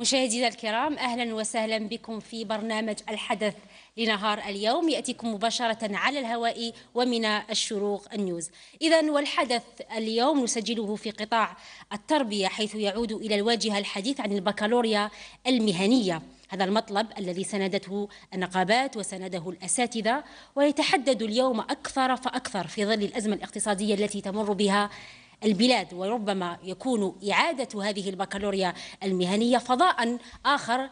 مشاهدينا الكرام اهلا وسهلا بكم في برنامج الحدث لنهار اليوم ياتيكم مباشره على الهواء ومن الشروق النيوز اذا والحدث اليوم نسجله في قطاع التربيه حيث يعود الى الواجهه الحديث عن البكالوريا المهنيه هذا المطلب الذي سندته النقابات وسنده الاساتذه ويتحدد اليوم اكثر فاكثر في ظل الازمه الاقتصاديه التي تمر بها البلاد وربما يكون إعادة هذه البكالوريا المهنية فضاء آخر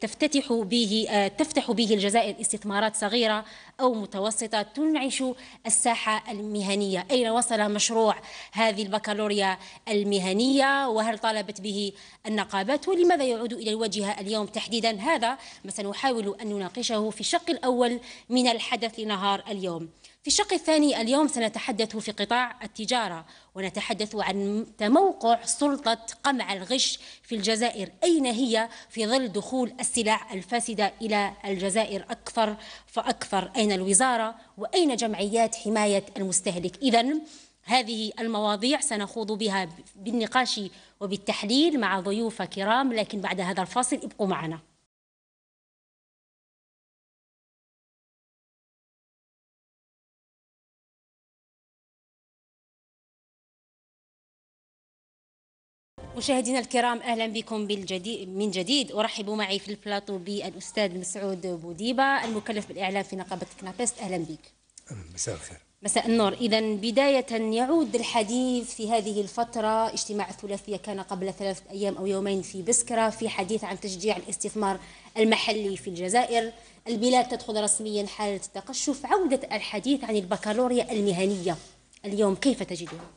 تفتتح به آه، تفتح به الجزائر استثمارات صغيرة أو متوسطة تنعش الساحة المهنية أين وصل مشروع هذه البكالوريا المهنية وهل طالبت به النقابات ولماذا يعود إلى الواجهة اليوم تحديدا هذا ما سنحاول أن نناقشه في الشق الأول من الحدث لنهار اليوم في الشق الثاني اليوم سنتحدث في قطاع التجارة ونتحدث عن تموقع سلطة قمع الغش في الجزائر أين هي في ظل دخول السلع الفاسدة إلى الجزائر أكثر فأكثر أين الوزارة وأين جمعيات حماية المستهلك إذا هذه المواضيع سنخوض بها بالنقاش وبالتحليل مع ضيوف كرام لكن بعد هذا الفاصل ابقوا معنا مشاهدينا الكرام اهلا بكم بالجديد من جديد ارحب معي في البلاطو بالاستاذ مسعود بوديبه المكلف بالاعلام في نقابه كنابست اهلا بك مساء الخير مساء النور اذا بدايه يعود الحديث في هذه الفتره اجتماع الثلاثيه كان قبل ثلاثه ايام او يومين في بسكره في حديث عن تشجيع الاستثمار المحلي في الجزائر البلاد تدخل رسميا حاله التقشف عوده الحديث عن البكالوريا المهنيه اليوم كيف تجدها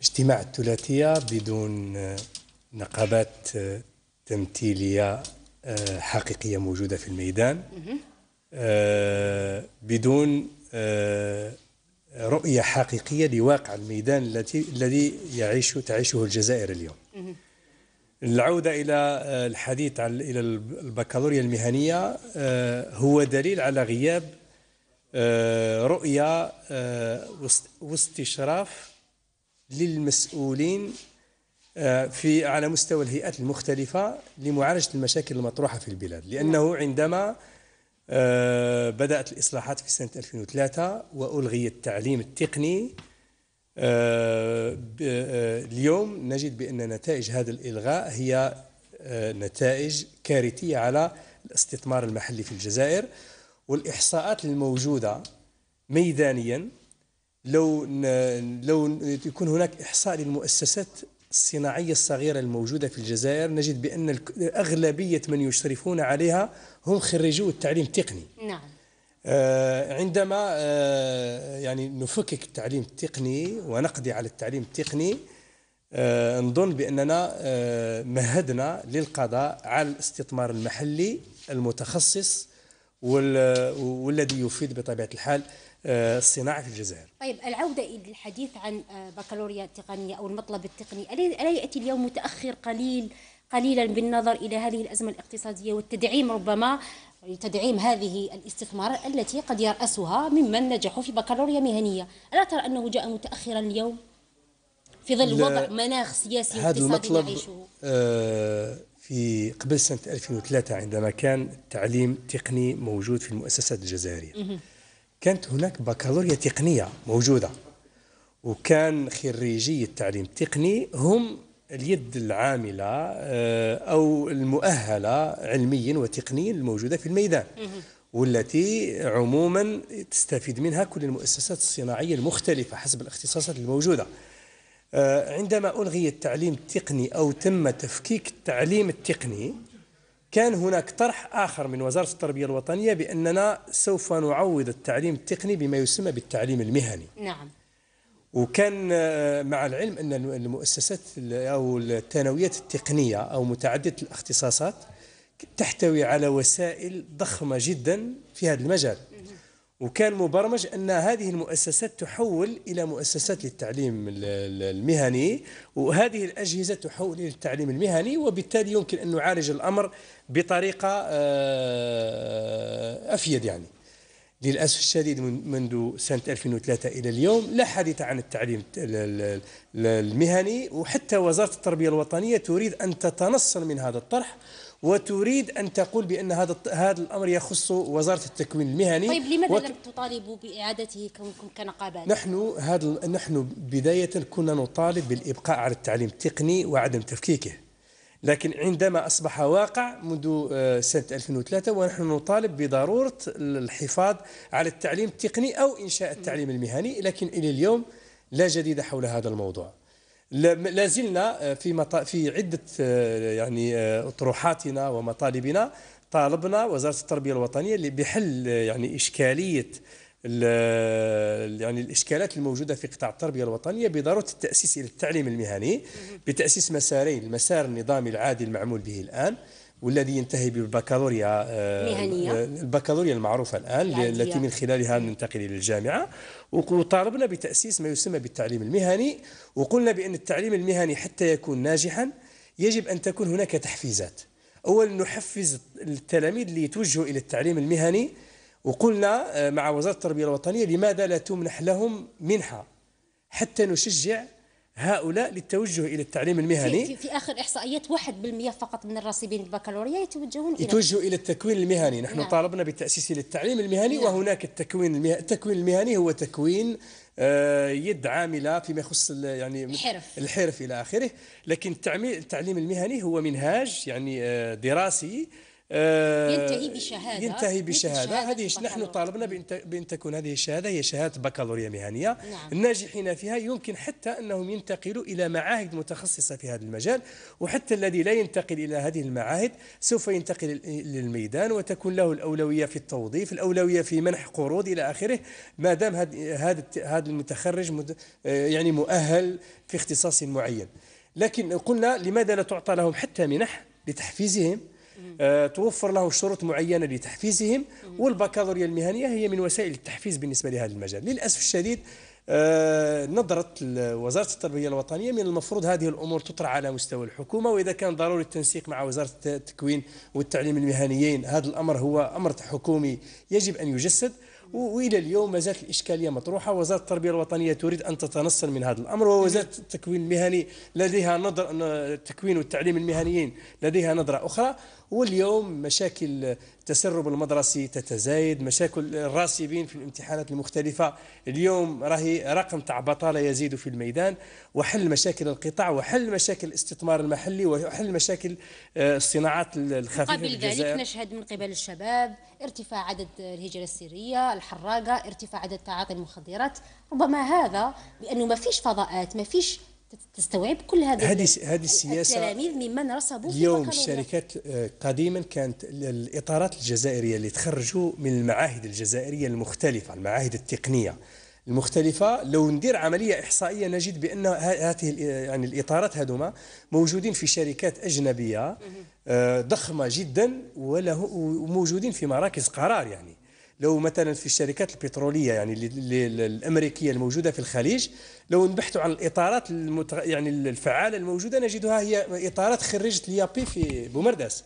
اجتماع الثلاثية بدون نقابات تمثيلية آه، حقيقية موجودة في الميدان آه، بدون آه، رؤية حقيقية لواقع الميدان التي الذي يعيش تعيشه الجزائر اليوم العودة إلى الحديث عن إلى البكالوريا المهنية هو دليل على غياب رؤية واستشراف للمسؤولين آه، في على مستوى الهيئات المختلفة لمعالجة المشاكل المطروحة في البلاد لأنه عندما آه، بدأت الإصلاحات في سنة 2003 وألغي التعليم التقني آه، اليوم نجد بأن نتائج هذا الإلغاء هي نتائج كارثية على الاستثمار المحلي في الجزائر والإحصاءات الموجودة ميدانيا لو لو يكون هناك إحصاء للمؤسسات الصناعية الصغيرة الموجودة في الجزائر نجد بأن أغلبية من يشرفون عليها هم خريجو التعليم التقني نعم آه، عندما آه، يعني نفكك التعليم التقني ونقضي على التعليم التقني آه، نظن بأننا مهدنا للقضاء على الاستثمار المحلي المتخصص والذي يفيد بطبيعة الحال الصناعه آه، في الجزائر. طيب العوده الى الحديث عن آه، بكالوريا التقنيه او المطلب التقني، الا ياتي اليوم متاخر قليل قليلا بالنظر الى هذه الازمه الاقتصاديه والتدعيم ربما لتدعيم هذه الاستثمارات التي قد يرأسها ممن نجحوا في بكالوريا مهنيه، ألا ترى أنه جاء متأخرا اليوم في ظل وضع مناخ سياسي هذا المطلب نعيشه؟ آه في قبل سنة 2003 عندما كان التعليم التقني موجود في المؤسسات الجزائرية كانت هناك بكالوريا تقنية موجودة وكان خريجي التعليم التقني هم اليد العاملة آه، أو المؤهلة علميا وتقنيا الموجودة في الميدان والتي عموما تستفيد منها كل المؤسسات الصناعية المختلفة حسب الاختصاصات الموجودة آه، عندما ألغي التعليم التقني أو تم تفكيك التعليم التقني كان هناك طرح آخر من وزارة التربية الوطنية بأننا سوف نعوض التعليم التقني بما يسمى بالتعليم المهني نعم وكان آه، مع العلم أن المؤسسات أو الثانويات التقنية أو متعددة الاختصاصات تحتوي على وسائل ضخمة جدا في هذا المجال وكان مبرمج أن هذه المؤسسات تحول إلى مؤسسات للتعليم المهني وهذه الأجهزة تحول إلى التعليم المهني وبالتالي يمكن أن نعالج الأمر بطريقة آه، أفيد يعني للأسف الشديد منذ سنة 2003 إلى اليوم لا حديث عن التعليم المهني وحتى وزارة التربية الوطنية تريد أن تتنصل من هذا الطرح وتريد أن تقول بأن هذا هذا الأمر يخص وزارة التكوين المهني طيب لماذا وك... لم تطالبوا بإعادته كونكم كنقابات؟ نحن هذا نحن بداية كنا نطالب بالإبقاء على التعليم التقني وعدم تفكيكه لكن عندما أصبح واقع منذ آه، سنة 2003 ونحن نطالب بضرورة الحفاظ على التعليم التقني أو إنشاء التعليم المهني لكن إلى اليوم لا جديد حول هذا الموضوع لا زلنا آه، في في عده آه، يعني آه، اطروحاتنا ومطالبنا طالبنا وزاره التربيه الوطنيه بحل يعني اشكاليه يعني الاشكالات الموجوده في قطاع التربيه الوطنيه بضروره التاسيس الى التعليم المهني بتاسيس مسارين المسار النظامي العادي المعمول به الان والذي ينتهي بالبكالوريا آه، مهنية. آه، البكالوريا المعروفة الآن العادية. التي من خلالها ننتقل إلى الجامعة وطالبنا بتأسيس ما يسمى بالتعليم المهني وقلنا بأن التعليم المهني حتى يكون ناجحا يجب أن تكون هناك تحفيزات أولا نحفز التلاميذ ليتوجهوا إلى التعليم المهني وقلنا آه، مع وزارة التربية الوطنية لماذا لا تمنح لهم منحة حتى نشجع هؤلاء للتوجه الى التعليم المهني في, في اخر احصائيات 1% فقط من الراسبين البكالوريا يتوجهون الى يتوجهوا الى التكوين المهني نحن نعم. طالبنا بالتاسيس الى التعليم المهني نعم. وهناك التكوين المه... التكوين المهني هو تكوين آه، يد عامله فيما يخص يعني الحرف الحرف الى اخره لكن التعليم المهني هو منهاج يعني آه، دراسي آه، ينتهي بشهاده ينتهي بشهاده هذه نحن طالبنا بان تكون هذه الشهاده هي شهاده بكالوريا مهنيه نعم. الناجحين فيها يمكن حتى انهم ينتقلوا الى معاهد متخصصه في هذا المجال وحتى الذي لا ينتقل الى هذه المعاهد سوف ينتقل للميدان وتكون له الاولويه في التوظيف الاولويه في منح قروض الى اخره ما دام هذا هذا المتخرج آه، يعني مؤهل في اختصاص معين لكن قلنا لماذا لا تعطى لهم حتى منح لتحفيزهم آه، توفر له شروط معينة لتحفيزهم والبكالوريا المهنية هي من وسائل التحفيز بالنسبة لهذا المجال للأسف الشديد آه، نظرة وزارة التربية الوطنية من المفروض هذه الأمور تطرح على مستوى الحكومة وإذا كان ضروري التنسيق مع وزارة التكوين والتعليم المهنيين هذا الأمر هو أمر حكومي يجب أن يجسد والى اليوم ما زالت الاشكاليه مطروحه وزاره التربيه الوطنيه تريد ان تتنصل من هذا الامر ووزاره التكوين المهني لديها نظر التكوين والتعليم المهنيين لديها نظره اخرى واليوم مشاكل التسرب المدرسي تتزايد مشاكل الراسبين في الامتحانات المختلفة اليوم راهي رقم تاع بطالة يزيد في الميدان وحل مشاكل القطاع وحل مشاكل الاستثمار المحلي وحل مشاكل آه، الصناعات الخفيفة قبل ذلك نشهد من قبل الشباب ارتفاع عدد الهجرة السرية الحراقة ارتفاع عدد تعاطي المخدرات ربما هذا بأنه ما فيش فضاءات ما فيش تستوعب كل هذه هذه هذه السياسه التلاميذ ممن رسبوا اليوم الشركات آه، قديما كانت الاطارات الجزائريه اللي تخرجوا من المعاهد الجزائريه المختلفه المعاهد التقنيه المختلفة لو ندير عملية إحصائية نجد بأن هذه يعني الإطارات هذوما موجودين في شركات أجنبية آه، ضخمة جدا وله وموجودين في مراكز قرار يعني لو مثلا في الشركات البتروليه يعني الامريكيه الموجوده في الخليج لو نبحثوا عن الاطارات المتغ... يعني الفعاله الموجوده نجدها هي اطارات خريجه اليابي في بومرداس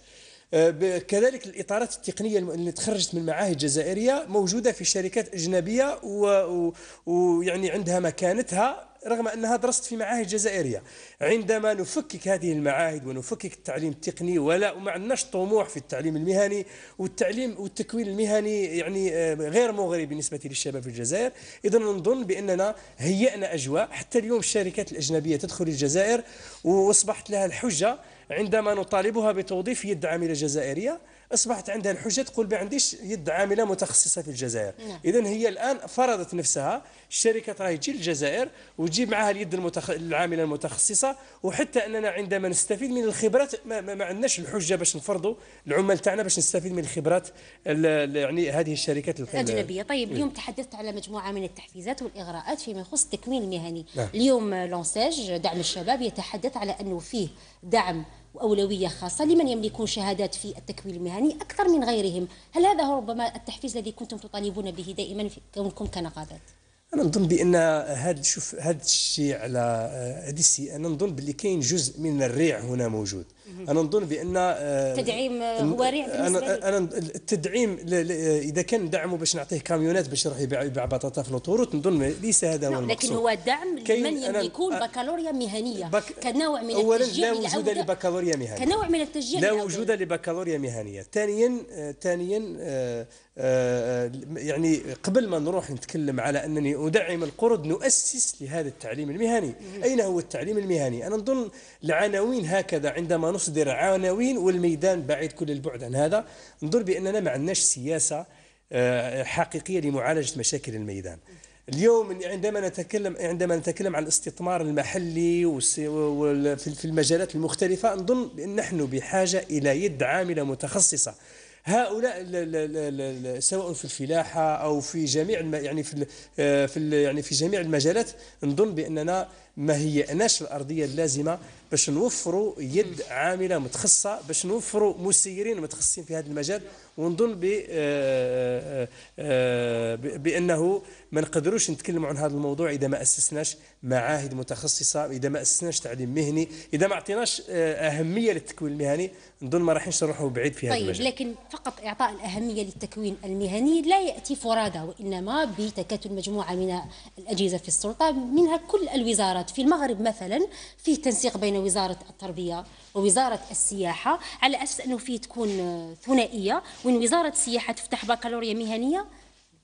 أه، كذلك الاطارات التقنيه اللي تخرجت من المعاهد الجزائريه موجوده في شركات اجنبيه ويعني و... يعني عندها مكانتها رغم أنها درست في معاهد جزائرية عندما نفكك هذه المعاهد ونفكك التعليم التقني ولا وما عندناش طموح في التعليم المهني والتعليم والتكوين المهني يعني آه، غير مغري بالنسبة للشباب في الجزائر إذا نظن بأننا هيئنا أجواء حتى اليوم الشركات الأجنبية تدخل الجزائر وأصبحت لها الحجة عندما نطالبها بتوظيف يد عاملة جزائرية أصبحت عندها الحجة تقول ما عنديش يد عاملة متخصصة في الجزائر نعم. إذا هي الآن فرضت نفسها الشركة راهي تجي للجزائر وتجيب معها اليد المتخ... العاملة المتخصصة وحتى أننا عندما نستفيد من الخبرات ما, ما, ما عندناش الحجة باش نفرضوا العمال تاعنا باش نستفيد من الخبرات ال... يعني هذه الشركات الأجنبية طيب إيه. اليوم تحدثت على مجموعة من التحفيزات والإغراءات فيما يخص التكوين المهني نعم. اليوم لونساج دعم الشباب يتحدث على أنه فيه دعم وأولوية خاصة لمن يملكون شهادات في التكوين المهني أكثر من غيرهم هل هذا هو ربما التحفيز الذي كنتم تطالبون به دائما في كونكم كنقابات؟ انا نظن بان هذا شوف هذا الشيء على آه، هذه انا نظن بلي كاين جزء من الريع هنا موجود انا نظن بان آه، تدعيم بالنسبه انا انا التدعيم اذا كان دعمه باش نعطيه كاميونات باش يروح يبيع بطاطا في نطورت نظن ليس هذا هو نعم، المقصود لكن هو دعم لمن يملكون آه، بكالوريا مهنيه كنوع من التشجيع اولا لا وجود لبكالوريا مهنيه كنوع من التشجيع لا وجود لبكالوريا مهنيه ثانيا آه، ثانيا يعني قبل ما نروح نتكلم على انني ادعم القرد نؤسس لهذا التعليم المهني اين هو التعليم المهني انا نظن العناوين هكذا عندما نصدر عناوين والميدان بعيد كل البعد عن هذا نظن باننا ما عندناش سياسه آه، حقيقيه لمعالجه مشاكل الميدان اليوم عندما نتكلم عندما نتكلم عن الاستثمار المحلي في المجالات المختلفه نظن بان نحن بحاجه الى يد عامله متخصصه هؤلاء لا لا لا سواء في الفلاحه او في جميع يعني في يعني في يعني في جميع المجالات نظن باننا ما أناش الارضيه اللازمه باش نوفروا يد عامله متخصصه باش نوفروا مسيرين متخصصين في هذا المجال ونظن آه، آه، آه، بانه ما نقدروش نتكلموا عن هذا الموضوع اذا ما اسسناش معاهد متخصصه اذا ما اسسناش تعليم مهني اذا ما اعطيناش اهميه للتكوين المهني نظن ما راحينش نروحوا بعيد في هذا طيب المجال لكن فقط اعطاء الاهميه للتكوين المهني لا ياتي فرادى وانما بتكاتل مجموعه من الاجهزه في السلطه منها كل الوزارات الوزارات في المغرب مثلا فيه تنسيق بين وزارة التربية ووزارة السياحة على أساس أنه فيه تكون ثنائية وإن وزارة السياحة تفتح بكالوريا مهنية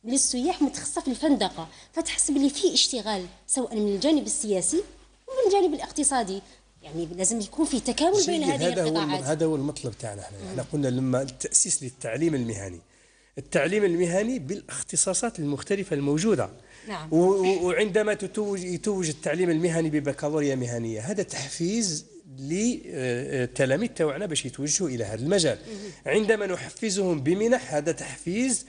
للسياح متخصصة في الفندقة فتحس بلي فيه اشتغال سواء من الجانب السياسي ومن الجانب الاقتصادي يعني لازم يكون في تكامل بين هذه هذا القطاعات هو هذا هو المطلب تاعنا احنا احنا قلنا لما التاسيس للتعليم المهني التعليم المهني بالاختصاصات المختلفه الموجوده نعم. وعندما تتوج يتوج التعليم المهني ببكالوريا مهنيه هذا تحفيز آه، آه، لتلاميذ توعنا باش يتوجهوا الى هذا المجال عندما نحفزهم بمنح هذا تحفيز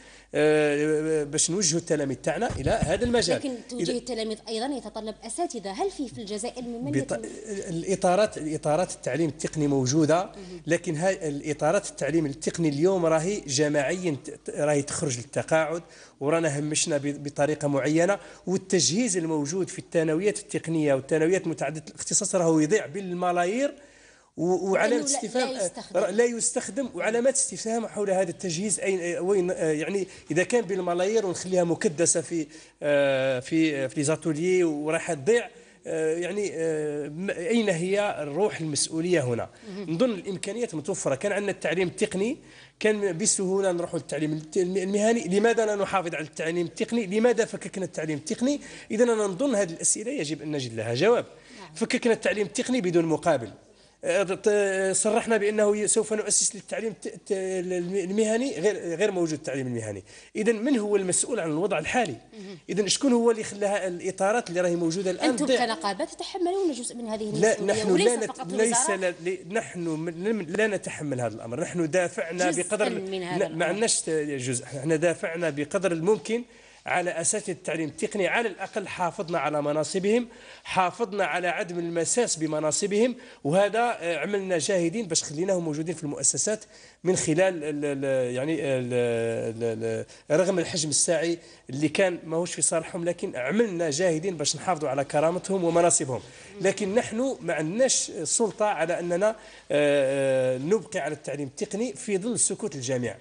باش نوجهوا التلاميذ تاعنا الى هذا المجال لكن توجيه التلاميذ ايضا يتطلب اساتذه هل في في الجزائر من بط... الاطارات الاطارات التعليم التقني موجوده لكن ها الاطارات التعليم التقني اليوم راهي جماعيا راهي تخرج للتقاعد ورانا همشنا بطريقه معينه والتجهيز الموجود في الثانويات التقنيه والثانويات متعدده الاختصاص راهو يضيع بالملايير وعلامة استفهام لا يستخدم. آه، لا يستخدم وعلامات استفهام حول هذا التجهيز اين آه، وين آه، يعني اذا كان بالملايير ونخليها مكدسه في في في ليزاتولي وراح تضيع يعني اين هي الروح المسؤوليه هنا نظن الامكانيات متوفره كان عندنا التعليم التقني كان بسهوله نروحوا للتعليم المهني لماذا لا نحافظ على التعليم التقني لماذا فككنا التعليم التقني اذا انا نظن هذه الاسئله يجب ان نجد لها جواب نعم. فككنا التعليم التقني بدون مقابل صرحنا بانه سوف نؤسس للتعليم المهني غير غير موجود التعليم المهني اذا من هو المسؤول عن الوضع الحالي اذا شكون هو اللي خلاها الاطارات اللي راهي موجوده الان انتم كنقابه تتحملون جزء من هذه لا نحن لا نت... ليس ل... نحن لا نتحمل هذا الامر نحن دافعنا بقدر ما عندناش جزء احنا دافعنا بقدر الممكن على أساس التعليم التقني على الأقل حافظنا على مناصبهم حافظنا على عدم المساس بمناصبهم وهذا آه، عملنا جاهدين باش خليناهم موجودين في المؤسسات من خلال الـ يعني الـ رغم الحجم الساعي اللي كان ماهوش في صالحهم لكن عملنا جاهدين باش نحافظوا على كرامتهم ومناصبهم لكن نحن ما عندناش سلطة على أننا آه، آه، نبقي على التعليم التقني في ظل سكوت الجامعه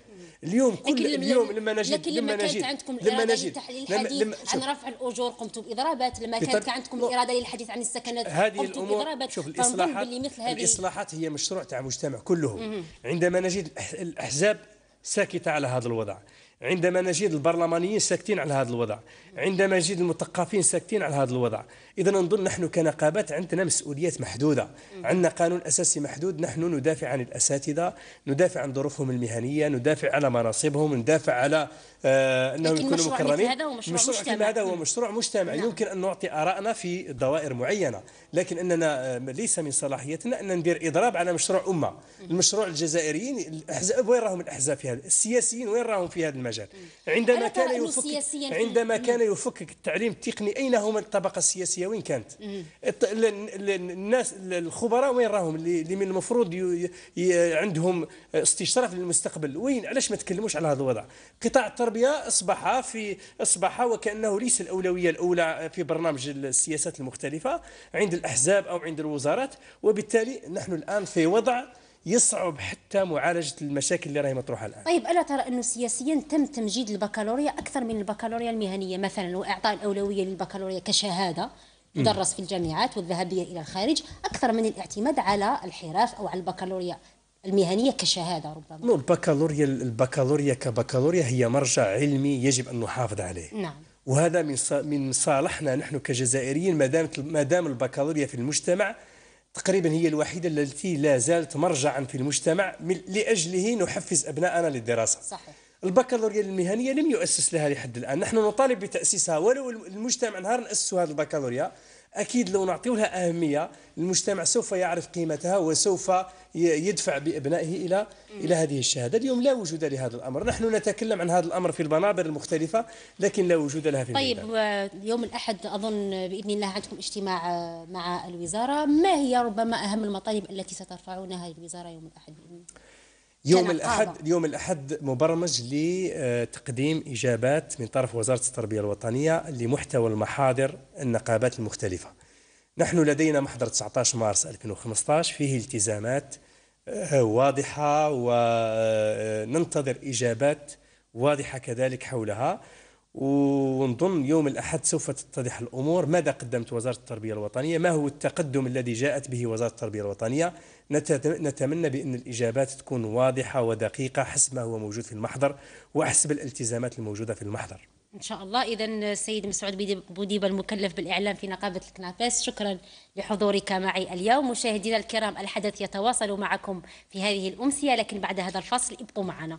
اليوم كل اليوم لما نجد لكن لما, لما نجد عندكم لما نجد للحديث لما لما عن رفع الاجور قمتم باضرابات لما كانت عندكم الاراده للحديث عن السكنات هذه قمتم باضرابات شوف الاصلاحات مثل هذه الاصلاحات هي مشروع تاع المجتمع كله عندما نجد الاحزاب ساكته على هذا الوضع عندما نجد البرلمانيين ساكتين على هذا الوضع عندما نجد المثقفين ساكتين على هذا الوضع إذا نظن نحن كنقابات عندنا مسؤوليات محدودة عندنا قانون أساسي محدود نحن ندافع عن الأساتذة ندافع عن ظروفهم المهنية ندافع على مناصبهم ندافع على آه أنهم يكونوا مكرمين هذا هو مشروع, مشروع مجتمع. هذا هو مشروع مجتمع نعم. يمكن أن نعطي آراءنا في دوائر معينة لكن أننا آه، ليس من صلاحيتنا أن ندير إضراب على مشروع أمة المشروع الجزائريين الأحزاب وين راهم الأحزاب في هذا السياسيين وين راهم في هذا المجال عندما كان يفك عندما كان يفكك التعليم التقني أين هم الطبقة السياسية وين كانت الناس الخبراء وين راهم اللي من المفروض عندهم استشراف للمستقبل وين علاش ما تكلموش على هذا الوضع قطاع التربيه اصبح في اصبح وكانه ليس الاولويه الاولى في برنامج السياسات المختلفه عند الاحزاب او عند الوزارات وبالتالي نحن الان في وضع يصعب حتى معالجه المشاكل اللي راهي مطروحه الان. طيب الا ترى انه سياسيا تم تمجيد البكالوريا اكثر من البكالوريا المهنيه مثلا واعطاء الاولويه للبكالوريا كشهاده تدرس في الجامعات والذهبية إلى الخارج أكثر من الاعتماد على الحراف أو على البكالوريا المهنيه كشهاده ربما البكالوريا البكالوريا كبكالوريا هي مرجع علمي يجب ان نحافظ عليه نعم وهذا من من صالحنا نحن كجزائريين ما دامت ما دام البكالوريا في المجتمع تقريبا هي الوحيده التي لا زالت مرجعا في المجتمع لاجله نحفز ابنائنا للدراسه صحيح البكالوريا المهنيه لم يؤسس لها لحد الان، نحن نطالب بتاسيسها ولو المجتمع نهار ناسسوا هذه البكالوريا اكيد لو نعطيو لها اهميه المجتمع سوف يعرف قيمتها وسوف يدفع بابنائه الى الى هذه الشهاده، اليوم لا وجود لهذا الامر، نحن نتكلم عن هذا الامر في البنابر المختلفه لكن لا وجود لها في طيب الميدان. يوم الاحد اظن باذن الله عندكم اجتماع مع الوزاره، ما هي ربما اهم المطالب التي سترفعونها للوزاره يوم الاحد باذن الله؟ يوم الاحد يوم الاحد مبرمج لتقديم اجابات من طرف وزاره التربيه الوطنيه لمحتوى المحاضر النقابات المختلفه. نحن لدينا محضر 19 مارس 2015 فيه التزامات آه، واضحه وننتظر آه، اجابات واضحه كذلك حولها. ونظن يوم الأحد سوف تتضح الأمور ماذا قدمت وزارة التربية الوطنية ما هو التقدم الذي جاءت به وزارة التربية الوطنية نتمنى بأن الإجابات تكون واضحة ودقيقة حسب ما هو موجود في المحضر وحسب الالتزامات الموجودة في المحضر ان شاء الله اذا السيد مسعود بوديبه المكلف بالاعلام في نقابه الكنافس شكرا لحضورك معي اليوم مشاهدينا الكرام الحدث يتواصل معكم في هذه الامسيه لكن بعد هذا الفصل ابقوا معنا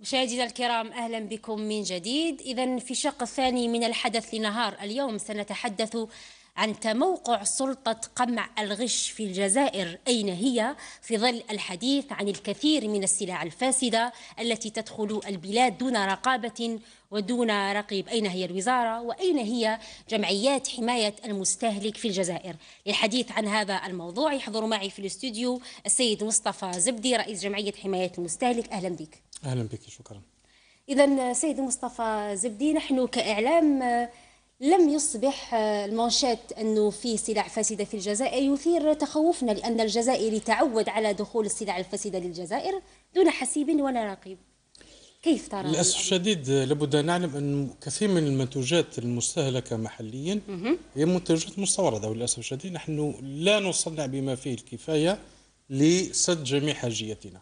مشاهدينا الكرام اهلا بكم من جديد اذا في الشق الثاني من الحدث لنهار اليوم سنتحدث عن تموقع سلطة قمع الغش في الجزائر أين هي في ظل الحديث عن الكثير من السلع الفاسدة التي تدخل البلاد دون رقابة ودون رقيب أين هي الوزارة وأين هي جمعيات حماية المستهلك في الجزائر للحديث عن هذا الموضوع يحضر معي في الاستوديو السيد مصطفى زبدي رئيس جمعية حماية المستهلك أهلا بك اهلا بك شكرا اذا سيد مصطفى زبدي نحن كاعلام لم يصبح المانشات أنه في سلع فاسدة في الجزائر يثير تخوفنا لأن الجزائري تعود على دخول السلع الفاسدة للجزائر دون حسيب ولا رقيب كيف ترى للأسف الشديد لابد أن نعلم أن كثير من المنتوجات المستهلكة محليا هي منتوجات مستوردة وللأسف الشديد نحن لا نصنع بما فيه الكفاية لسد جميع حاجيتنا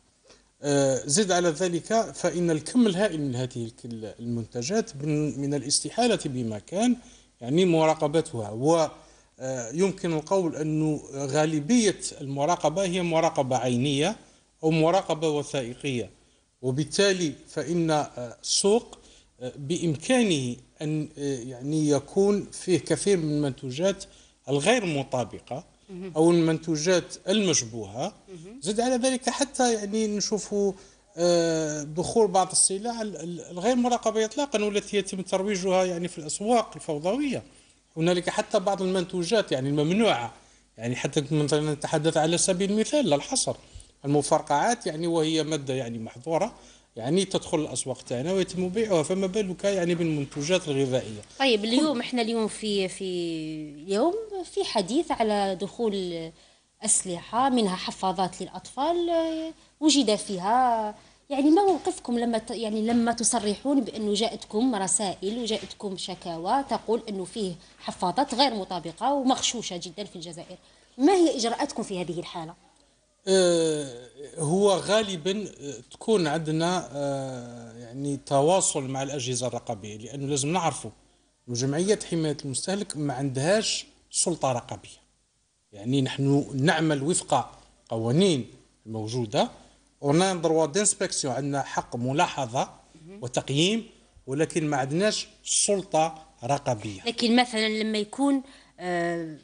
آه، زد على ذلك فإن الكم الهائل من هذه المنتجات من الاستحالة بما كان يعني مراقبتها ويمكن آه، القول أن غالبية المراقبة هي مراقبة عينية أو مراقبة وثائقية وبالتالي فإن آه، السوق بإمكانه أن يعني يكون فيه كثير من المنتوجات الغير مطابقة او المنتوجات المشبوهه زد على ذلك حتى يعني نشوفوا آه، دخول بعض السلع الغير مراقبه اطلاقا والتي يتم ترويجها يعني في الاسواق الفوضويه هنالك حتى بعض المنتوجات يعني الممنوعه يعني حتى مثلا نتحدث على سبيل المثال الحصر المفرقعات يعني وهي ماده يعني محظوره يعني تدخل الاسواق تاعنا ويتم بيعها فما بالك يعني بالمنتوجات الغذائيه طيب اليوم احنا اليوم في في يوم في حديث على دخول اسلحه منها حفاضات للاطفال وجد فيها يعني ما موقفكم لما يعني لما تصرحون بانه جاءتكم رسائل وجاءتكم شكاوى تقول انه فيه حفاضات غير مطابقه ومغشوشه جدا في الجزائر ما هي اجراءاتكم في هذه الحاله آه، هو غالبا آه، تكون عندنا آه، يعني تواصل مع الاجهزه الرقابيه لانه لازم نعرفوا جمعيه حمايه المستهلك ما عندهاش سلطه رقابيه يعني نحن نعمل وفق قوانين موجوده اون دروا دانسبكسيون عندنا حق ملاحظه وتقييم ولكن ما عندناش سلطه رقابيه لكن مثلا لما يكون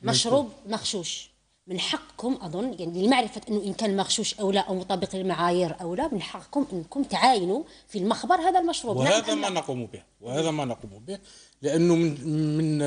مشروب مغشوش من حقكم اظن يعني لمعرفه انه ان كان مغشوش او لا او مطابق للمعايير او لا من حقكم انكم تعاينوا في المخبر هذا المشروب وهذا ما نقوم به وهذا ما نقوم به لانه من من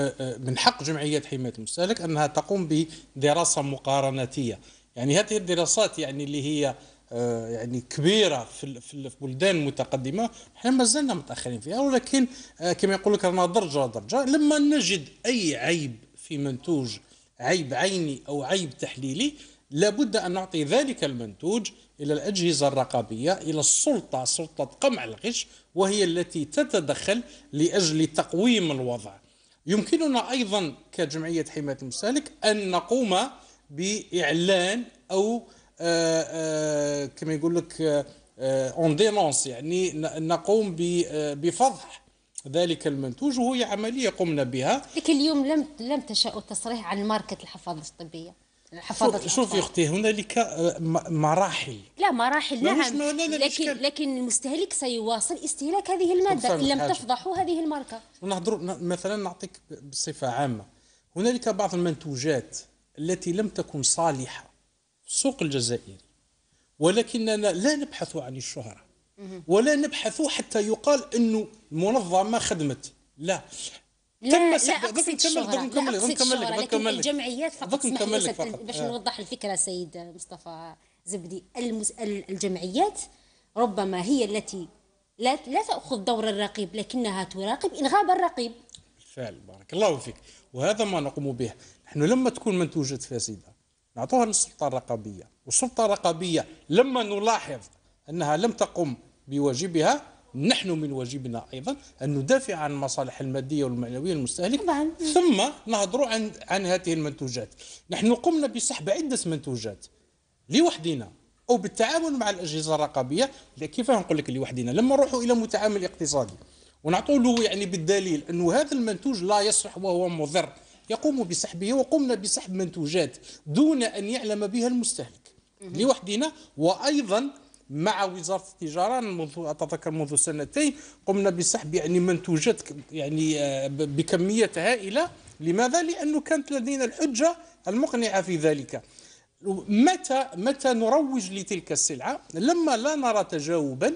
من حق جمعيه حمايه المستهلك انها تقوم بدراسه مقارناتيه يعني هذه الدراسات يعني اللي هي آه، يعني كبيره في في بلدان متقدمه احنا مازلنا متاخرين فيها ولكن آه، كما يقول لك رانا درجه درجه لما نجد اي عيب في منتوج عيب عيني أو عيب تحليلي لابد أن نعطي ذلك المنتوج إلى الأجهزة الرقابية إلى السلطة سلطة قمع الغش وهي التي تتدخل لأجل تقويم الوضع يمكننا أيضا كجمعية حماية المستهلك أن نقوم بإعلان أو آه، آه، كما يقول لك اون آه، يعني نقوم بفضح ذلك المنتوج وهي عمليه قمنا بها لكن اليوم لم لم تشاء التصريح عن ماركه الحفاضه الطبيه حفاظة شوف يا اختي هنالك آه، مراحل لا مراحل نعم لكن لكن المستهلك سيواصل استهلاك هذه الماده ان لم تفضحوا هذه الماركه نهضر مثلا نعطيك بصفه عامه هنالك بعض المنتوجات التي لم تكن صالحه في السوق الجزائري ولكننا لا نبحث عن الشهره ولا نبحث حتى يقال انه المنظمه خدمت لا تم سحب دوك نكمل دوك الجمعيات فقط باش آه. نوضح الفكره سيد مصطفى زبدي المس... الجمعيات ربما هي التي لا لا تاخذ دور الرقيب لكنها تراقب ان غاب الرقيب بالفعل بارك الله فيك وهذا ما نقوم به نحن لما تكون توجد فاسده نعطوها للسلطه الرقابيه والسلطه الرقابيه لما نلاحظ انها لم تقم بواجبها نحن من واجبنا أيضا أن ندافع عن المصالح المادية والمعنوية للمستهلك نعم. ثم نهضر عن, عن هذه المنتوجات نحن قمنا بسحب عدة منتوجات لوحدنا أو بالتعامل مع الأجهزة الرقابية كيف نقول لك لوحدنا لما نروحوا إلى متعامل اقتصادي ونعطوا له يعني بالدليل أنه هذا المنتوج لا يصلح وهو مضر يقوم بسحبه وقمنا بسحب منتوجات دون أن يعلم بها المستهلك لوحدنا وأيضا مع وزاره التجاره منذ اتذكر منذ سنتين قمنا بسحب يعني منتوجات يعني آه، بكميات هائله لماذا؟ لانه كانت لدينا الحجه المقنعه في ذلك. متى متى نروج لتلك السلعه؟ لما لا نرى تجاوبا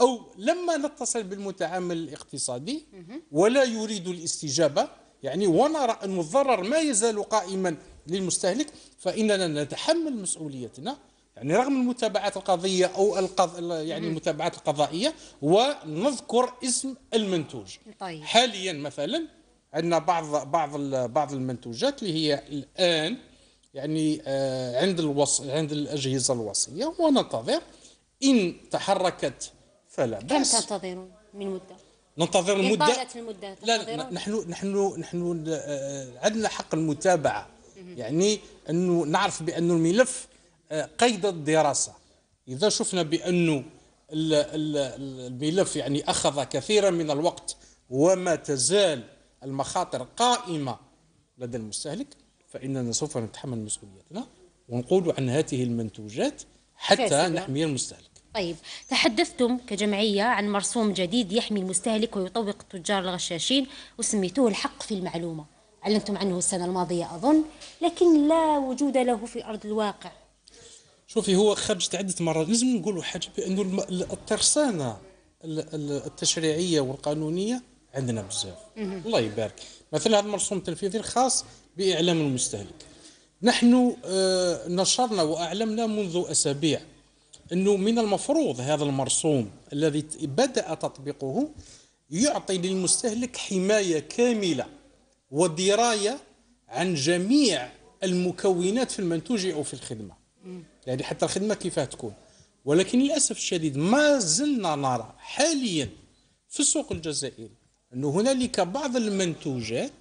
او لما نتصل بالمتعامل الاقتصادي ولا يريد الاستجابه يعني ونرى ان الضرر ما يزال قائما للمستهلك فاننا نتحمل مسؤوليتنا يعني رغم المتابعات القضيه او القض... يعني المتابعات القضائيه ونذكر اسم المنتوج طيب. حاليا مثلا عندنا بعض بعض بعض المنتوجات اللي هي الان يعني آه، عند الوص... عند الاجهزه الوصيه وننتظر ان تحركت فلا بأس كم تنتظرون من مده؟ ننتظر المده طالت المده لا نحن نحن نحن آه، عندنا حق المتابعه يعني انه نعرف بانه الملف قيد الدراسة إذا شفنا بأنه الملف يعني أخذ كثيرا من الوقت وما تزال المخاطر قائمة لدى المستهلك فإننا سوف نتحمل مسؤوليتنا ونقول عن هذه المنتوجات حتى نحمي المستهلك طيب تحدثتم كجمعية عن مرسوم جديد يحمي المستهلك ويطوق التجار الغشاشين وسميتوه الحق في المعلومة أعلنتم عنه السنة الماضية أظن لكن لا وجود له في أرض الواقع شوفي هو خرجت عده مرات لازم نقولوا حاجه بانه الترسانه التشريعيه والقانونيه عندنا بزاف الله يبارك مثلا هذا المرسوم التنفيذي الخاص باعلام المستهلك نحن آه، نشرنا واعلمنا منذ اسابيع انه من المفروض هذا المرسوم الذي بدا تطبيقه يعطي للمستهلك حمايه كامله ودرايه عن جميع المكونات في المنتوج او في الخدمه يعني حتى الخدمه كيفاه تكون ولكن للاسف الشديد ما زلنا نرى حاليا في السوق الجزائري انه هنالك بعض المنتوجات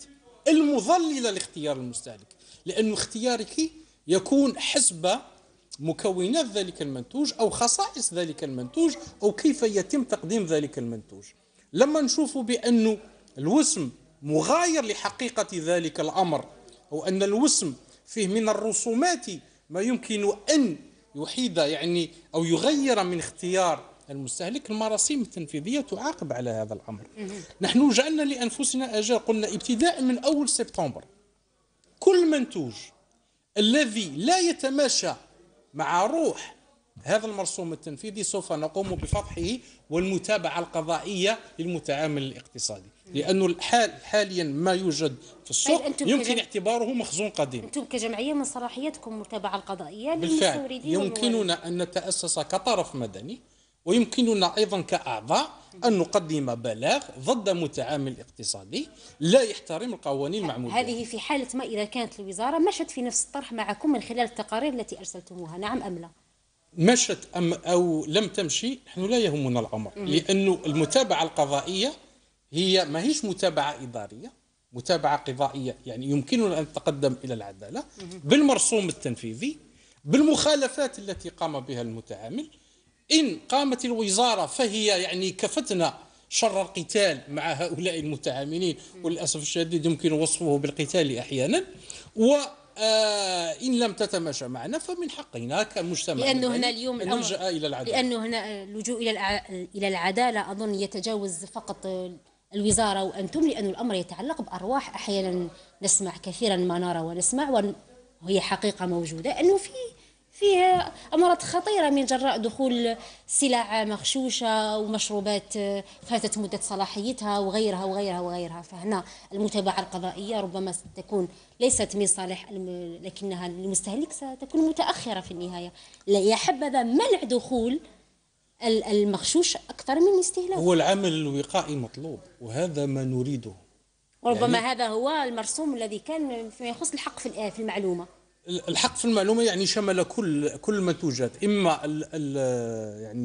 المضلله لاختيار المستهلك لانه اختيارك يكون حسب مكونات ذلك المنتوج او خصائص ذلك المنتوج او كيف يتم تقديم ذلك المنتوج لما نشوف بانه الوسم مغاير لحقيقه ذلك الامر او ان الوسم فيه من الرسومات ما يمكن أن يحيد يعني أو يغير من اختيار المستهلك المراسيم التنفيذية تعاقب على هذا الأمر نحن جعلنا لأنفسنا أجال قلنا ابتداء من أول سبتمبر كل منتوج الذي لا يتماشى مع روح هذا المرسوم التنفيذي سوف نقوم بفضحه والمتابعة القضائية للمتعامل الاقتصادي لأنه حاليا ما يوجد في السوق يمكن اعتباره مخزون قديم أنتم كجمعية من صلاحياتكم المتابعة القضائية بالفعل يمكننا أن نتأسس كطرف مدني ويمكننا أيضا كأعضاء أن نقدم بلاغ ضد متعامل اقتصادي لا يحترم القوانين المعمولة هذه في حالة ما إذا كانت الوزارة مشت في نفس الطرح معكم من خلال التقارير التي أرسلتموها نعم أم لا؟ مشت أم أو لم تمشي نحن لا يهمنا الأمر لأن المتابعة القضائية هي ماهيش متابعة إدارية متابعة قضائية يعني يمكننا أن نتقدم إلى العدالة بالمرسوم التنفيذي بالمخالفات التي قام بها المتعامل إن قامت الوزارة فهي يعني كفتنا شر القتال مع هؤلاء المتعاملين وللأسف الشديد يمكن وصفه بالقتال أحيانا و آه، إن لم تتماشى معنا فمن حقنا كمجتمع لأنه هنا اليوم أن نلجأ إلى العدالة لأنه هنا اللجوء إلى إلى العدالة أظن يتجاوز فقط الوزارة وأنتم لأن الأمر يتعلق بأرواح أحيانا نسمع كثيرا ما نرى ونسمع وهي حقيقة موجودة أنه في فيه أمراض خطيرة من جراء دخول سلع مغشوشة ومشروبات فاتت مدة صلاحيتها وغيرها وغيرها وغيرها فهنا المتابعة القضائية ربما ستكون ليست من صالح لكنها للمستهلك ستكون متأخرة في النهاية يا حبذا منع دخول المغشوش أكثر من استهلاك هو العمل الوقائي مطلوب وهذا ما نريده وربما يعني... هذا هو المرسوم الذي كان فيما يخص الحق في المعلومة الحق في المعلومه يعني شمل كل كل المنتوجات اما ال ال يعني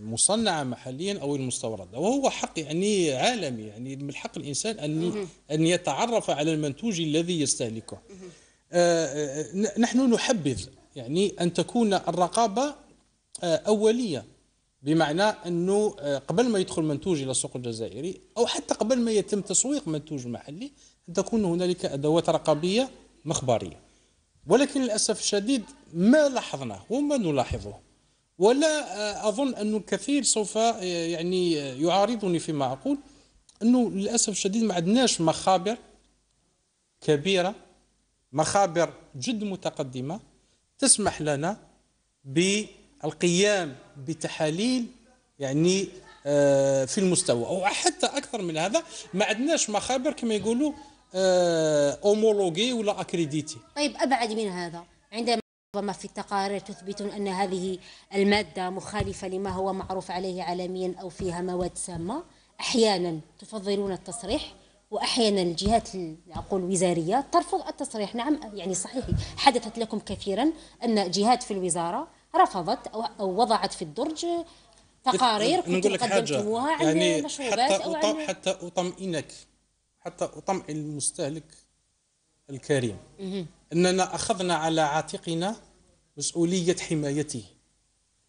المصنعه محليا او المستورده وهو حق يعني عالمي يعني من حق الانسان ان ان يتعرف على المنتوج الذي يستهلكه آه، آه، نحن نحبذ يعني ان تكون الرقابه آه، اوليه بمعنى انه قبل ما يدخل منتوج الى السوق الجزائري او حتى قبل ما يتم تسويق منتوج محلي ان تكون هنالك ادوات رقابيه مخبريه ولكن للأسف الشديد ما لاحظناه وما نلاحظه ولا آه، أظن أن الكثير سوف آه، يعني آه، يعارضني فيما أقول أنه للأسف الشديد ما عندناش مخابر كبيرة مخابر جد متقدمة تسمح لنا بالقيام بتحاليل يعني في المستوى أو حتى أكثر من هذا ما عندناش مخابر كما يقولوا اومولوجي آه، ولا اكريديتي طيب ابعد من هذا عندما ربما في التقارير تثبت ان هذه الماده مخالفه لما هو معروف عليه عالميا او فيها مواد سامه احيانا تفضلون التصريح واحيانا الجهات اقول وزاريه ترفض التصريح نعم يعني صحيح حدثت لكم كثيرا ان جهات في الوزاره رفضت او وضعت في الدرج تقارير كنتم قدمتموها يعني عن حتى, أو عن... حتى اطمئنك حتى أطمئن المستهلك الكريم أننا أخذنا على عاتقنا مسؤولية حمايته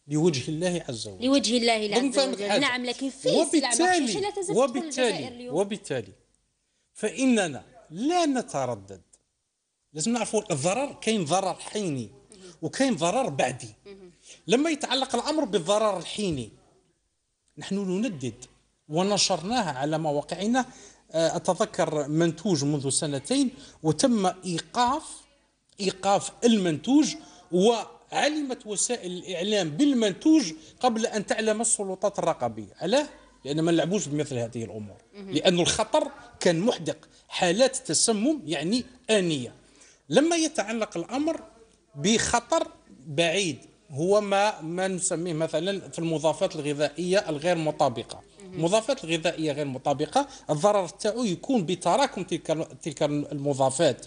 لوجه الله عز وجل لوجه الله عز وجل نعم لكن في وبالتالي لا وبالتالي وبالتالي فإننا لا نتردد لازم نعرفوا الضرر كاين ضرر حيني وكاين ضرر بعدي لما يتعلق الأمر بالضرر الحيني نحن نندد ونشرناها على مواقعنا آه، أتذكر منتوج منذ سنتين وتم إيقاف إيقاف المنتوج وعلمت وسائل الإعلام بالمنتوج قبل أن تعلم السلطات الرقابية علاه؟ لأن ما نلعبوش بمثل هذه الأمور لأن الخطر كان محدق حالات تسمم يعني آنية لما يتعلق الأمر بخطر بعيد هو ما ما نسميه مثلا في المضافات الغذائيه الغير مطابقه المضافات الغذائيه غير مطابقه الضرر تاعو يكون بتراكم تلك تلك المضافات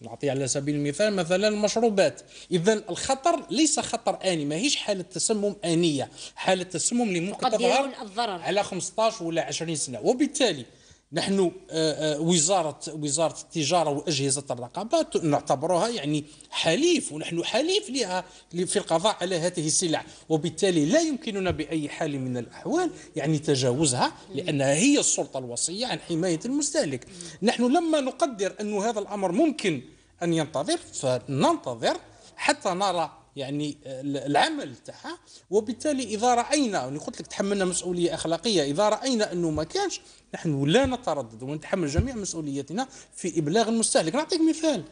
نعطي على سبيل المثال مثلا المشروبات اذا الخطر ليس خطر اني ماهيش حاله تسمم انيه حاله تسمم اللي ممكن تظهر الضرر. على 15 ولا 20 سنه وبالتالي نحن آه، آه، وزارة وزارة التجارة وأجهزة الرقابة نعتبرها يعني حليف ونحن حليف لها في القضاء على هذه السلع وبالتالي لا يمكننا بأي حال من الأحوال يعني تجاوزها لأنها هي السلطة الوصية عن حماية المستهلك نحن لما نقدر أن هذا الأمر ممكن أن ينتظر فننتظر حتى نرى يعني آه، العمل تاعها وبالتالي اذا راينا اللي يعني قلت لك تحملنا مسؤوليه اخلاقيه اذا راينا انه ما كانش نحن لا نتردد ونتحمل جميع مسؤوليتنا في ابلاغ المستهلك نعطيك مثال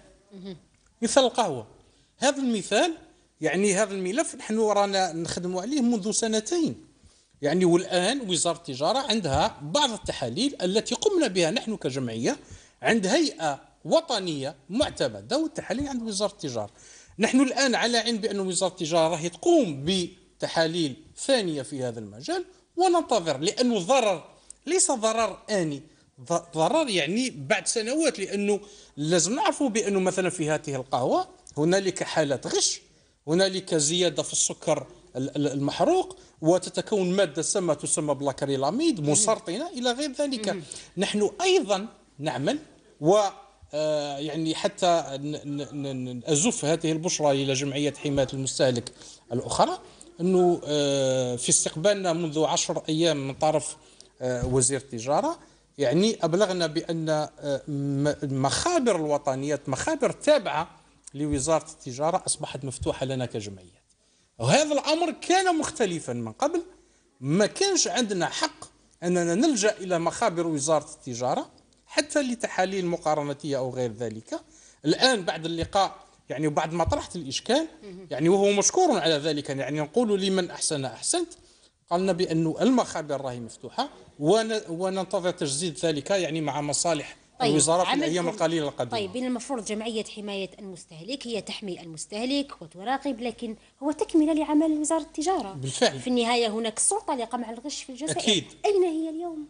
مثال القهوه هذا المثال يعني هذا الملف نحن رانا نخدموا عليه منذ سنتين يعني والان وزاره التجاره عندها بعض التحاليل التي قمنا بها نحن كجمعيه عند هيئه وطنيه معتمده والتحاليل عند وزاره التجاره نحن الآن على علم بأن وزارة التجارة راهي تقوم بتحاليل ثانية في هذا المجال وننتظر لانه الضرر ليس ضرر آني ضرر يعني بعد سنوات لأنه لازم نعرفوا بأنه مثلا في هذه القهوة هنالك حالة غش هنالك زيادة في السكر المحروق وتتكون مادة سما تسمى بلاكريلاميد مسرطنة إلى غير ذلك نحن أيضا نعمل و آه، يعني حتى أزف هذه البشرى إلى جمعية حماية المستهلك الأخرى أنه آه، في استقبالنا منذ عشر أيام من طرف آه، وزير التجارة يعني أبلغنا بأن مخابر الوطنيات مخابر تابعة لوزارة التجارة أصبحت مفتوحة لنا كجمعيات وهذا الأمر كان مختلفا من قبل ما كانش عندنا حق أننا نلجأ إلى مخابر وزارة التجارة حتى لتحاليل مقارنتية أو غير ذلك الآن بعد اللقاء يعني وبعد ما طرحت الإشكال يعني وهو مشكور على ذلك يعني نقول لمن أحسن أحسنت قالنا بأن المخابر راهي مفتوحة وننتظر تجديد ذلك يعني مع مصالح طيب الوزارة في الأيام القليلة القادمة طيب بين المفروض جمعية حماية المستهلك هي تحمي المستهلك وتراقب لكن هو تكملة لعمل وزارة التجارة بالفعل في النهاية هناك السلطة لقمع الغش في الجزائر أكيد أين هي اليوم؟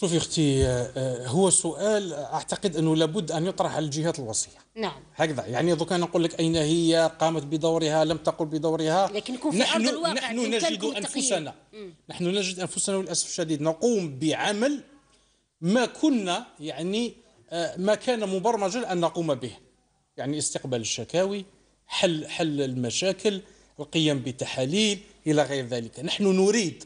شوفي اختي آه، آه، هو سؤال اعتقد انه لابد ان يطرح على الجهات الوصيه نعم هكذا يعني انا نقول لك اين هي قامت بدورها لم تقل بدورها لكن يكون في نحن, الواقع نحن نجد انفسنا نحن نجد انفسنا للاسف الشديد نقوم بعمل ما كنا يعني آه، ما كان مبرمجا ان نقوم به يعني استقبال الشكاوي حل حل المشاكل القيام بتحاليل الى غير ذلك نحن نريد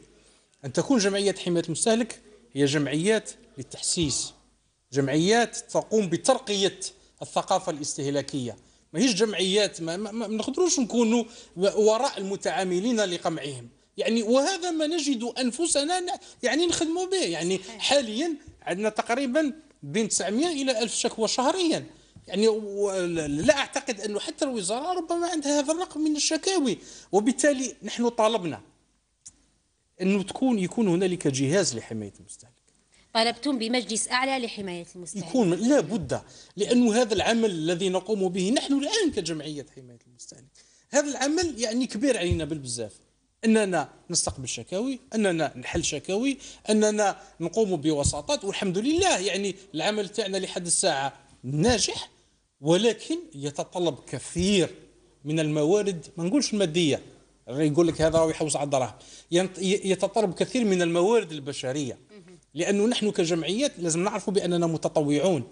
ان تكون جمعيه حمايه المستهلك هي جمعيات للتحسيس جمعيات تقوم بترقية الثقافة الاستهلاكية ماهيش جمعيات ما, ما, ما نقدروش نكونوا وراء المتعاملين لقمعهم يعني وهذا ما نجد انفسنا يعني نخدموا به يعني حاليا عندنا تقريبا بين 900 الى 1000 شكوى شهريا يعني لا اعتقد انه حتى الوزاره ربما عندها هذا الرقم من الشكاوي وبالتالي نحن طالبنا أنه تكون يكون هنالك جهاز لحماية المستهلك طلبتم بمجلس أعلى لحماية المستهلك يكون لا بد لانه هذا العمل الذي نقوم به نحن الآن كجمعية حماية المستهلك هذا العمل يعني كبير علينا بالبزاف اننا نستقبل شكاوي اننا نحل شكاوي اننا نقوم بوساطات والحمد لله يعني العمل تاعنا لحد الساعه ناجح ولكن يتطلب كثير من الموارد ما نقولش الماديه يقول لك هذا راه يحوس على الدراهم يتطلب كثير من الموارد البشريه لانه نحن كجمعيات لازم نعرفوا باننا متطوعون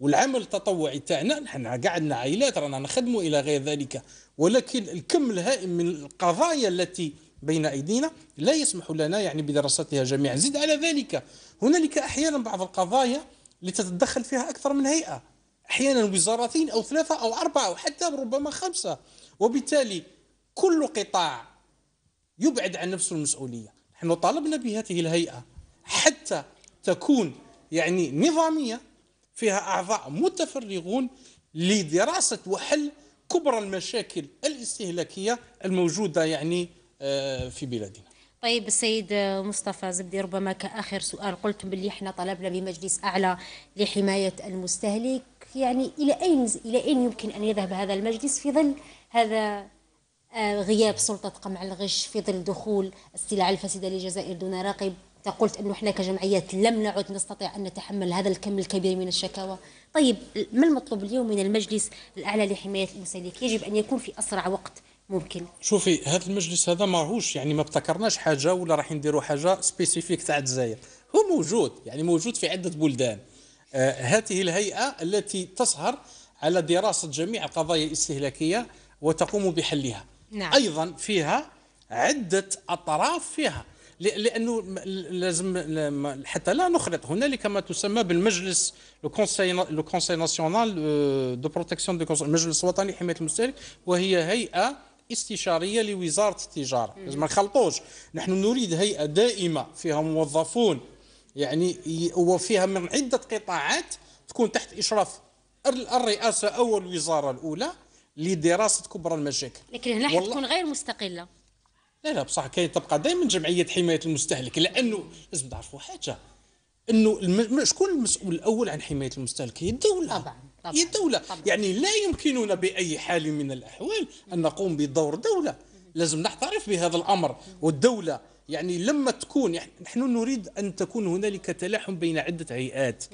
والعمل التطوعي تاعنا نحن قعدنا عائلات رانا نخدموا الى غير ذلك ولكن الكم الهائل من القضايا التي بين ايدينا لا يسمح لنا يعني بدراستها جميعا زد على ذلك هنالك احيانا بعض القضايا لتتدخل فيها اكثر من هيئه احيانا وزارتين او ثلاثه او اربعه او حتى ربما خمسه وبالتالي كل قطاع يبعد عن نفسه المسؤولية نحن طالبنا بهذه الهيئة حتى تكون يعني نظامية فيها أعضاء متفرغون لدراسة وحل كبرى المشاكل الاستهلاكية الموجودة يعني آه، في بلادنا طيب السيد مصطفى زبدي ربما كآخر سؤال قلت باللي احنا طلبنا بمجلس أعلى لحماية المستهلك يعني إلى أين إلى أين يمكن أن يذهب هذا المجلس في ظل هذا غياب سلطة قمع الغش في ظل دخول السلع الفاسدة للجزائر دون راقب قلت انه احنا كجمعيات لم نعد نستطيع ان نتحمل هذا الكم الكبير من الشكاوى طيب ما المطلوب اليوم من المجلس الاعلى لحمايه المستهلك يجب ان يكون في اسرع وقت ممكن شوفي هذا المجلس هذا ماهوش يعني ما ابتكرناش حاجه ولا راح نديروا حاجه سبيسيفيك تاع الجزائر هو موجود يعني موجود في عده بلدان آه هذه الهيئه التي تسهر على دراسه جميع القضايا الاستهلاكيه وتقوم بحلها نعم. ايضا فيها عده اطراف فيها لانه لازم حتى لا نخلط هنالك ما تسمى بالمجلس لو كونساي لو ناسيونال دو بروتكسيون دو المجلس الوطني لحمايه المستهلك وهي هيئه استشاريه لوزاره التجاره لازم ما نخلطوش نحن نريد هيئه دائمه فيها موظفون يعني وفيها من عده قطاعات تكون تحت اشراف الرئاسه او الوزاره الاولى لدراسه كبرى المشاكل لكن هنا حتكون غير مستقله لا لا بصح كي تبقى دائما جمعيه حمايه المستهلك لانه لازم تعرفوا حاجه انه الم... شكون المسؤول الاول عن حمايه المستهلك هي الدوله طبعا طبعا هي الدوله طبعا. يعني لا يمكننا باي حال من الاحوال ان نقوم بدور دوله لازم نعترف بهذا الامر والدوله يعني لما تكون يعني نحن نريد ان تكون هنالك تلاحم بين عده هيئات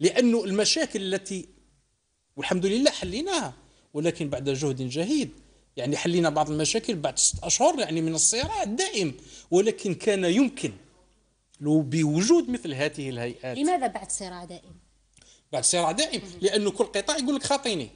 لانه المشاكل التي والحمد لله حليناها ولكن بعد جهد جهيد يعني حلينا بعض المشاكل بعد ست أشهر يعني من الصراع الدائم ولكن كان يمكن لو بوجود مثل هذه الهيئات لماذا بعد صراع دائم؟ بعد صراع دائم مم. لأنه كل قطاع يقول لك خاطيني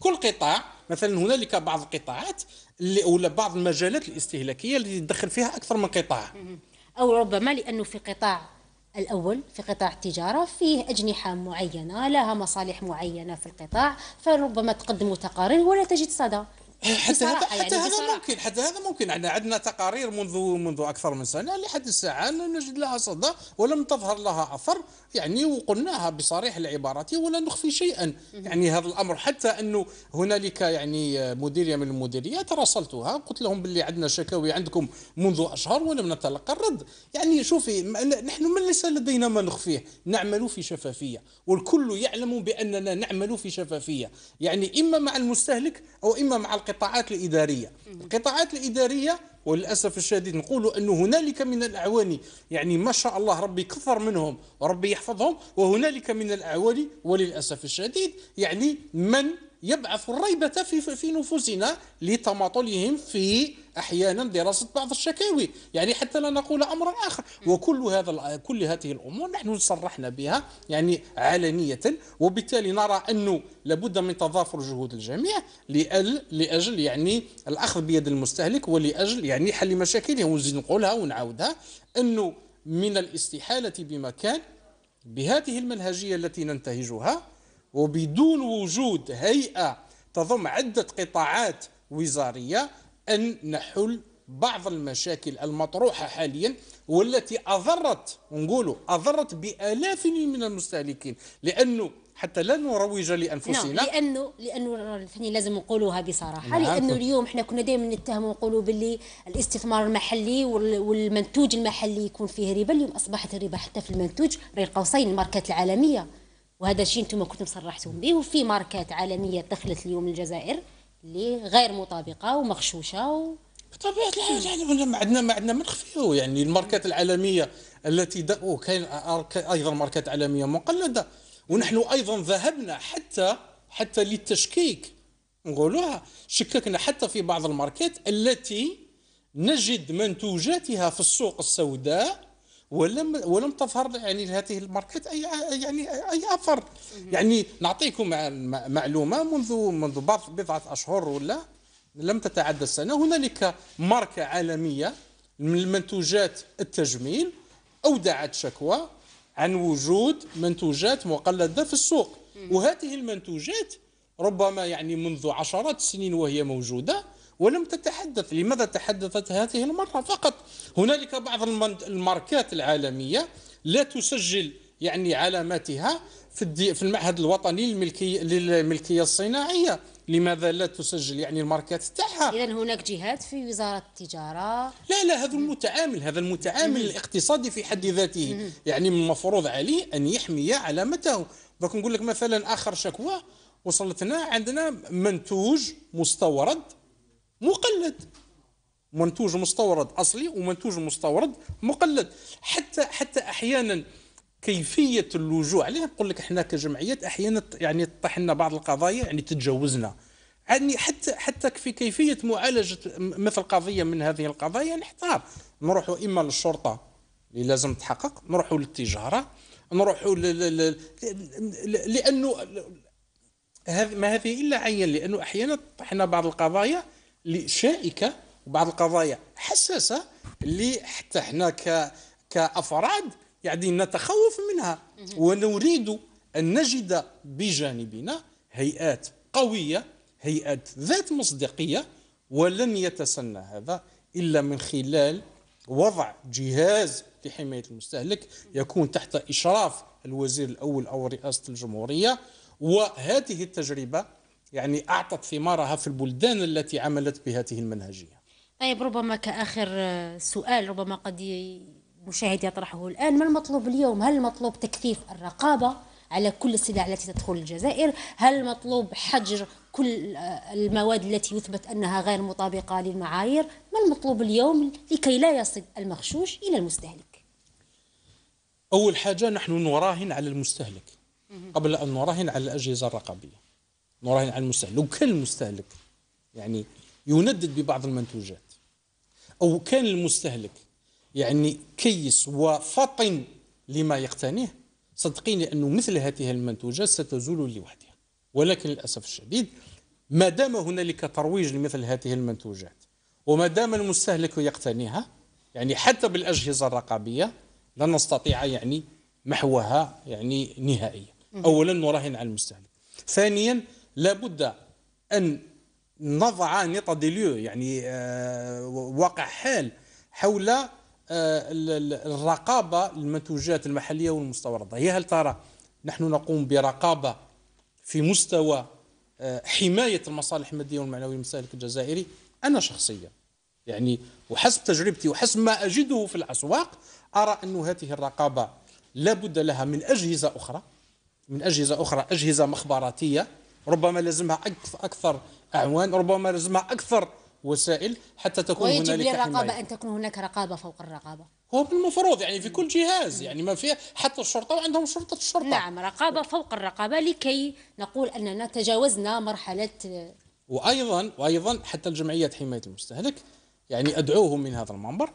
كل قطاع مثلا هنالك بعض القطاعات اللي ولا بعض المجالات الاستهلاكية اللي يدخل فيها أكثر من قطاع مم. أو ربما لأنه في قطاع الأول في قطاع التجارة فيه أجنحة معينة لها مصالح معينة في القطاع فربما تقدم تقارير ولا تجد صدى حتى هذا يعني حتى هذا ممكن حتى هذا ممكن احنا عندنا تقارير منذ منذ اكثر من سنه لحد الساعه لا نجد لها صدى ولم تظهر لها اثر يعني وقلناها بصريح العبارات ولا نخفي شيئا يعني هذا الامر حتى انه هنالك يعني مديريه من المديريات راسلتها قلت لهم باللي عندنا شكاوي عندكم منذ اشهر ولم نتلقى الرد يعني شوفي نحن من ليس لدينا ما نخفيه نعمل في شفافيه والكل يعلم باننا نعمل في شفافيه يعني اما مع المستهلك او اما مع القطاع القطاعات الإدارية القطاعات الإدارية وللاسف الشديد نقول ان هنالك من الاعوان يعني ما شاء الله ربي كثر منهم وربي يحفظهم وهنالك من الاعوان وللاسف الشديد يعني من يبعث الريبه في في نفوسنا لتماطلهم في أحيانا دراسة بعض الشكاوي يعني حتى لا نقول أمرا آخر وكل هذا كل هذه الأمور نحن صرحنا بها يعني علنية وبالتالي نرى أنه لابد من تضافر جهود الجميع لأجل يعني الأخذ بيد المستهلك ولأجل يعني حل مشاكله ونزيد نقولها ونعاودها أنه من الاستحالة بمكان بهذه المنهجية التي ننتهجها وبدون وجود هيئة تضم عدة قطاعات وزارية أن نحل بعض المشاكل المطروحة حاليا والتي أضرت نقولوا أضرت بآلاف من المستهلكين لأنه حتى لا نروج لانفسنا نعم لانه لانه ثاني لازم نقولوها بصراحه نعم. لانه اليوم احنا كنا دائما نتهموا ونقولوا باللي الاستثمار المحلي والمنتوج المحلي يكون فيه ربا اليوم اصبحت الربا حتى في المنتوج بين قوسين الماركات العالميه وهذا الشيء انتم كنتم صرحتم به وفي ماركات عالميه دخلت اليوم الجزائر اللي غير مطابقه ومغشوشه و... بطبيعه الحال يعني ما عندنا ما عندنا ما نخفيو يعني الماركات العالميه التي دا... كاين ايضا ماركات عالميه مقلده ونحن ايضا ذهبنا حتى حتى للتشكيك نقولوها شككنا حتى في بعض الماركات التي نجد منتوجاتها في السوق السوداء ولم ولم تظهر يعني هذه الماركات اي يعني اي اثر يعني نعطيكم معلومه منذ منذ بضعه اشهر ولا لم تتعدى السنه هنالك ماركه عالميه من المنتوجات التجميل اودعت شكوى عن وجود منتوجات مقلده في السوق وهذه المنتوجات ربما يعني منذ عشرات السنين وهي موجوده ولم تتحدث لماذا تحدثت هذه المرة فقط هنالك بعض الماركات العالمية لا تسجل يعني علاماتها في في المعهد الوطني للملكية للملكية الصناعية لماذا لا تسجل يعني الماركات تاعها اذا هناك جهات في وزاره التجاره لا لا هذا المتعامل هذا المتعامل الاقتصادي في حد ذاته يعني من المفروض عليه ان يحمي علامته دوك نقول لك مثلا اخر شكوى وصلتنا عندنا منتوج مستورد مقلد منتوج مستورد اصلي ومنتوج مستورد مقلد حتى حتى احيانا كيفيه اللجوء عليه نقول لك احنا كجمعيات احيانا يعني تطيح لنا بعض القضايا يعني تتجاوزنا يعني حتى حتى في كيفيه معالجه مثل قضيه من هذه القضايا نحتار نروحوا اما للشرطه اللي لازم تحقق نروحوا للتجاره نروحوا لانه هذه ما هذه الا عين لانه احيانا طحنا بعض القضايا شائكه وبعض القضايا حساسه اللي حتى احنا ك كافراد يعني نتخوف منها ونريد ان نجد بجانبنا هيئات قويه هيئات ذات مصداقيه ولن يتسنى هذا الا من خلال وضع جهاز لحمايه المستهلك يكون تحت اشراف الوزير الاول او رئاسه الجمهوريه وهذه التجربه يعني أعطت ثمارها في البلدان التي عملت بهذه المنهجية طيب ربما كآخر آه، سؤال ربما قد المشاهد يطرحه الآن ما المطلوب اليوم هل المطلوب تكثيف الرقابة على كل السلع التي تدخل الجزائر هل المطلوب حجر كل آه، المواد التي يثبت أنها غير مطابقة للمعايير ما المطلوب اليوم لكي لا يصل المغشوش إلى المستهلك أول حاجة نحن نراهن على المستهلك قبل أن نراهن على الأجهزة الرقابية نراهن على المستهلك لو كان المستهلك يعني يندد ببعض المنتوجات أو كان المستهلك يعني كيس وفطن لما يقتنيه صدقيني أنه مثل هذه المنتوجات ستزول لوحدها ولكن للأسف الشديد ما دام هنالك ترويج لمثل هذه المنتوجات وما دام المستهلك يقتنيها يعني حتى بالأجهزة الرقابية لن نستطيع يعني محوها يعني نهائيا أولا نراهن على المستهلك ثانيا لابد أن نضع نيطا دي ليو يعني آه، واقع حال حول آه، الرقابة المنتوجات المحلية والمستوردة هي هل ترى نحن نقوم برقابة في مستوى آه، حماية المصالح المادية والمعنوية للمستهلك الجزائري أنا شخصيا يعني وحسب تجربتي وحسب ما أجده في الأسواق أرى أن هذه الرقابة لابد لها من أجهزة أخرى من أجهزة أخرى أجهزة مخبراتية ربما لازمها اكثر اعوان ربما لازمها اكثر وسائل حتى تكون ويجب هنالك للرقابة حماية. أن تكون هناك رقابة فوق الرقابة هو بالمفروض يعني في كل جهاز يعني ما فيه حتى الشرطة وعندهم شرطة الشرطة نعم رقابة فوق الرقابة لكي نقول أننا تجاوزنا مرحلة آه، وأيضا وأيضا حتى الجمعيات حماية المستهلك يعني أدعوهم من هذا المنبر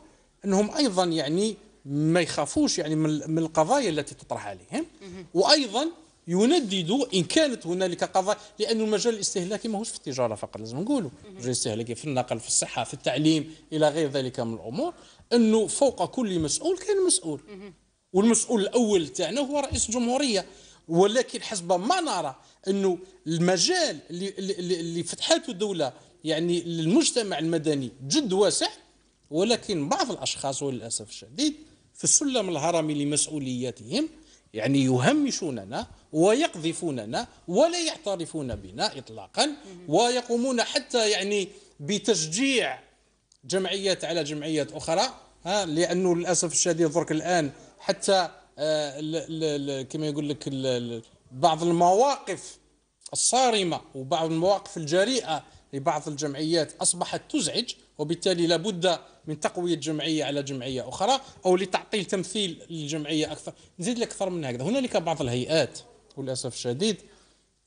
أنهم أيضا يعني ما يخافوش يعني من القضايا التي تطرح عليهم وأيضا يندد ان كانت هنالك قضايا لانه المجال الاستهلاكي ماهوش في التجاره فقط لازم نقولوا المجال الاستهلاكي في النقل في الصحه في التعليم الى غير ذلك من الامور انه فوق كل مسؤول كان مسؤول والمسؤول الاول تاعنا هو رئيس الجمهوريه ولكن حسب ما نرى انه المجال اللي اللي فتحته الدوله يعني للمجتمع المدني جد واسع ولكن بعض الاشخاص وللاسف الشديد في السلم الهرمي لمسؤولياتهم يعني يهمشوننا ويقذفوننا ولا يعترفون بنا اطلاقا ويقومون حتى يعني بتشجيع جمعيات على جمعيات اخرى ها لانه للاسف الشديد درك الان حتى آه، كما يقول لك بعض المواقف الصارمه وبعض المواقف الجريئه لبعض الجمعيات اصبحت تزعج وبالتالي لابد من تقوية جمعية على جمعية أخرى أو لتعطيل تمثيل الجمعية أكثر نزيد لك أكثر من هكذا هنالك بعض الهيئات وللأسف الشديد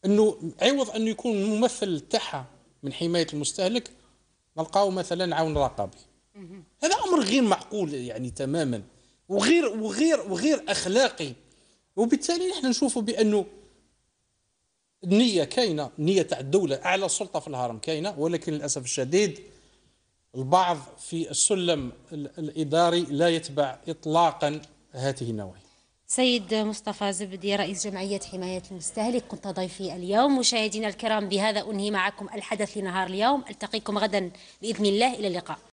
أنه عوض أنه يكون الممثل تاعها من حماية المستهلك نلقاو مثلا عون رقابي هذا أمر غير معقول يعني تماما وغير وغير وغير أخلاقي وبالتالي نحن نشوفوا بأنه النية كاينة نية تاع الدولة أعلى سلطة في الهرم كاينة ولكن للأسف الشديد البعض في السلم الإداري لا يتبع إطلاقا هذه النواهي سيد مصطفى زبدي رئيس جمعية حماية المستهلك كنت ضيفي اليوم مشاهدينا الكرام بهذا أنهي معكم الحدث لنهار اليوم ألتقيكم غدا بإذن الله إلى اللقاء